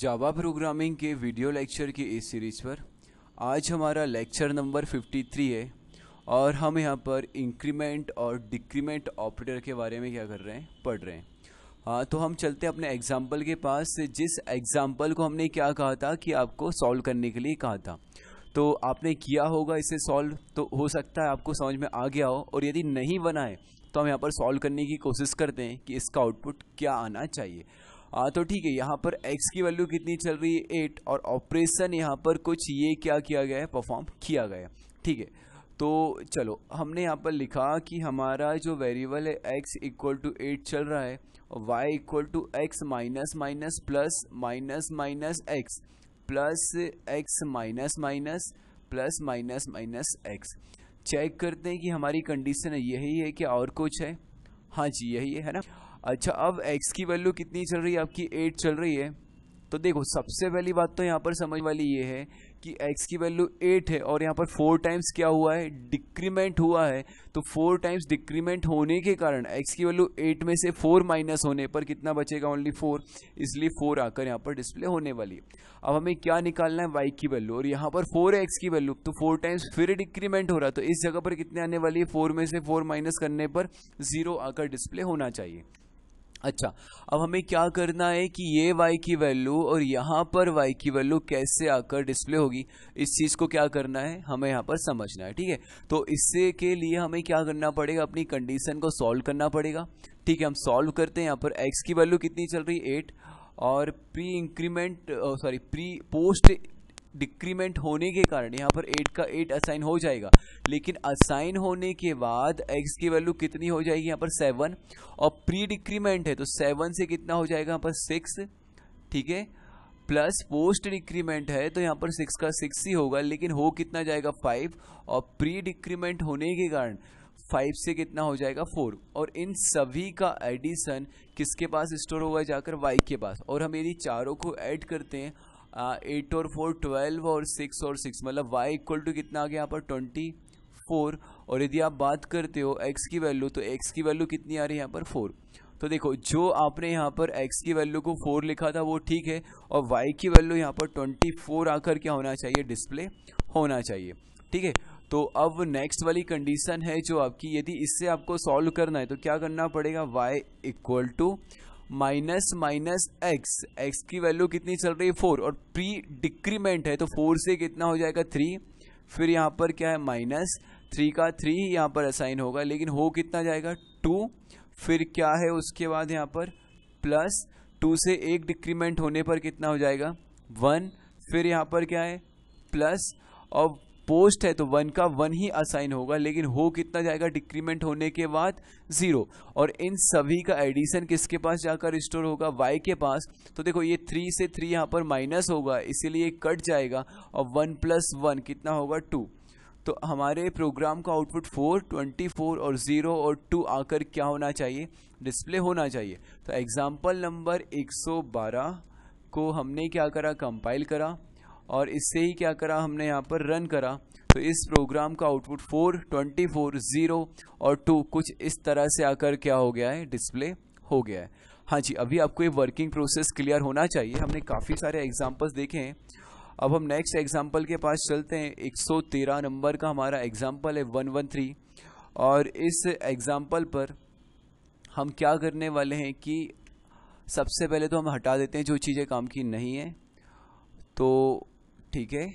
जावा programming के video lecture की इस सीरीज़ पर आज हमारा लेक्चर नंबर 53 है और हम यहाँ पर इंक्रीमेंट और डिक्रीमेंट ऑपरेटर के बारे में क्या कर रहे हैं पढ़ रहे हैं हाँ तो हम चलते हैं अपने एग्जाम्पल के पास जिस एग्जाम्पल को हमने क्या कहा था कि आपको सॉल्व करने के लिए कहा था तो आपने किया होगा इसे सॉल्व तो हो सकता है आपको समझ में आ गया हो और यदि नहीं बनाए तो हम यहाँ पर सॉल्व करने की कोशिश करते हैं कि इसका आउटपुट क्या आना चाहिए आ, तो ठीक है यहाँ पर एक्स की वैल्यू कितनी चल रही है एट और ऑपरेशन यहाँ पर कुछ ये क्या किया गया है परफॉर्म किया गया ठीक है तो चलो हमने यहाँ पर लिखा कि हमारा जो वेरिएबल है एक्स इक्वल टू एट चल रहा है और Y equal to X minus minus plus minus minus X plus X minus minus plus minus minus X check करते हैं कि हमारी कंडीशन यही है कि और कुछ है हाँ जी यही है ना अच्छा अब एक्स की वैल्यू कितनी चल रही है आपकी एट चल रही है तो देखो सबसे पहली बात तो यहाँ पर समझ वाली ये है कि x की वैल्यू एट है और यहाँ पर फोर टाइम्स क्या हुआ है डिक्रीमेंट हुआ है तो फोर टाइम्स डिक्रीमेंट होने के कारण x की वैल्यू एट में से फोर माइनस होने पर कितना बचेगा ओनली फोर इसलिए फोर आकर यहाँ पर डिस्प्ले होने वाली है अब हमें क्या निकालना है y की वैल्यू और यहाँ पर फोर है एक्स की वैल्यू तो फोर टाइम्स फिर डिक्रीमेंट हो रहा है तो इस जगह पर कितने आने वाली है फोर में से फोर माइनस करने पर जीरो आकर डिस्प्ले होना चाहिए अच्छा अब हमें क्या करना है कि ये y की वैल्यू और यहाँ पर y की वैल्यू कैसे आकर डिस्प्ले होगी इस चीज़ को क्या करना है हमें यहाँ पर समझना है ठीक है तो इससे के लिए हमें क्या करना पड़ेगा अपनी कंडीशन को सॉल्व करना पड़ेगा ठीक है हम सॉल्व करते हैं यहाँ पर x की वैल्यू कितनी चल रही है एट और pre increment sorry pre post decrement होने के कारण यहाँ पर एट का एट असाइन हो जाएगा लेकिन असाइन होने के बाद एक्स की वैल्यू कितनी हो जाएगी यहाँ पर सेवन और प्री डिक्रीमेंट है तो सेवन से कितना हो जाएगा यहाँ पर सिक्स ठीक है प्लस पोस्ट डिक्रीमेंट है तो यहाँ पर सिक्स का सिक्स ही होगा लेकिन हो कितना जाएगा फाइव और प्री डिक्रीमेंट होने के कारण फाइव से कितना हो जाएगा फोर और इन सभी का एडिशन किसके पास स्टोर होगा जाकर वाई के पास और हम यदि चारों को ऐड करते हैं एट और फोर ट्वेल्व और सिक्स और सिक्स मतलब वाई इक्वल टू कितना आ गया यहाँ पर ट्वेंटी फोर और यदि आप बात करते हो एक्स की वैल्यू तो एक्स की वैल्यू कितनी आ रही है यहाँ पर फोर तो देखो जो आपने यहाँ पर x की वैल्यू को फोर लिखा था वो ठीक है और y की वैल्यू यहाँ पर ट्वेंटी फोर आकर क्या होना चाहिए डिस्प्ले होना चाहिए ठीक है तो अब नेक्स्ट वाली कंडीशन है जो आपकी यदि इससे आपको सॉल्व करना है तो क्या करना पड़ेगा y equal to minus minus X X की वैल्यू कितनी चल रही है फोर और प्री डिक्रीमेंट है तो फोर से कितना हो जाएगा थ्री फिर यहाँ पर क्या है माइनस थ्री का थ्री यहाँ पर असाइन होगा लेकिन हो कितना जाएगा टू फिर क्या है उसके बाद यहाँ पर प्लस टू से एक डिक्रीमेंट होने पर कितना हो जाएगा वन फिर यहाँ पर क्या है प्लस और पोस्ट है तो वन का वन ही असाइन होगा लेकिन हो कितना जाएगा डिक्रीमेंट होने के बाद ज़ीरो और इन सभी का एडिशन किसके पास जाकर स्टोर होगा वाई के पास तो देखो ये थ्री से थ्री यहाँ पर माइनस होगा इसीलिए कट जाएगा और वन प्लस वन कितना होगा टू तो हमारे प्रोग्राम का आउटपुट फोर ट्वेंटी फोर और ज़ीरो और टू आकर क्या होना चाहिए डिस्प्ले होना चाहिए तो एग्ज़ाम्पल नंबर एक सौ बारह को हमने क्या करा कंपाइल करा और इससे ही क्या करा हमने यहाँ पर रन करा तो इस प्रोग्राम का output four twenty four zero और टू कुछ इस तरह से आकर क्या हो गया है डिस्प्ले हो गया है हाँ जी अभी आपको ये वर्किंग प्रोसेस क्लियर होना चाहिए हमने काफ़ी सारे एग्जाम्पल्स देखे हैं अब हम नेक्स्ट एग्जाम्पल के पास चलते हैं 113 नंबर का हमारा एग्जाम्पल है 113 और इस एग्जाम्पल पर हम क्या करने वाले हैं कि सबसे पहले तो हम हटा देते हैं जो चीज़ें काम की नहीं हैं तो ठीक है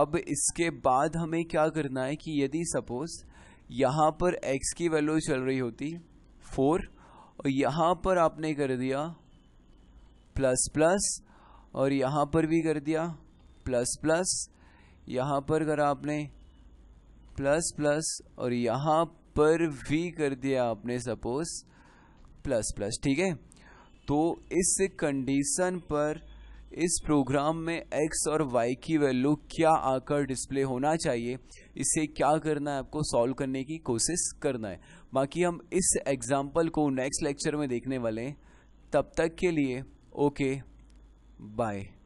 अब इसके बाद हमें क्या करना है कि यदि सपोज़ यहाँ पर x की वैल्यू चल रही होती फोर और यहाँ पर आपने कर दिया प्लस प्लस और यहाँ पर भी कर दिया प्लस प्लस यहाँ पर करा आपने प्लस प्लस और यहाँ पर भी कर दिया आपने सपोज़ प्लस प्लस ठीक है तो इस कंडीशन पर इस प्रोग्राम में एक्स और वाई की वैल्यू क्या आकर डिस्प्ले होना चाहिए इसे क्या करना है आपको सॉल्व करने की कोशिश करना है बाकी हम इस एग्ज़ाम्पल को नेक्स्ट लेक्चर में देखने वाले हैं तब तक के लिए ओके बाय